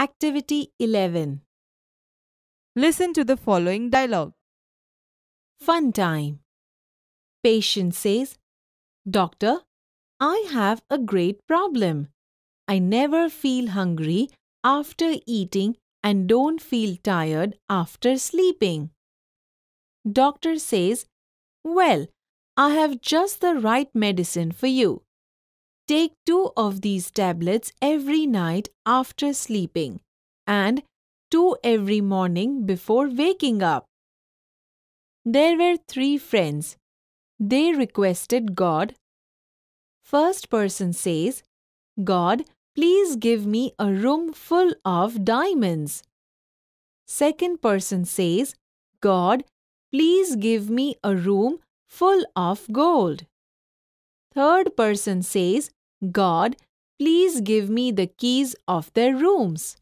Activity 11 Listen to the following dialogue. Fun time. Patient says, Doctor, I have a great problem. I never feel hungry after eating and don't feel tired after sleeping. Doctor says, Well, I have just the right medicine for you. Take two of these tablets every night after sleeping and two every morning before waking up. There were three friends. They requested God. First person says, God, please give me a room full of diamonds. Second person says, God, please give me a room full of gold. Third person says, God, please give me the keys of their rooms.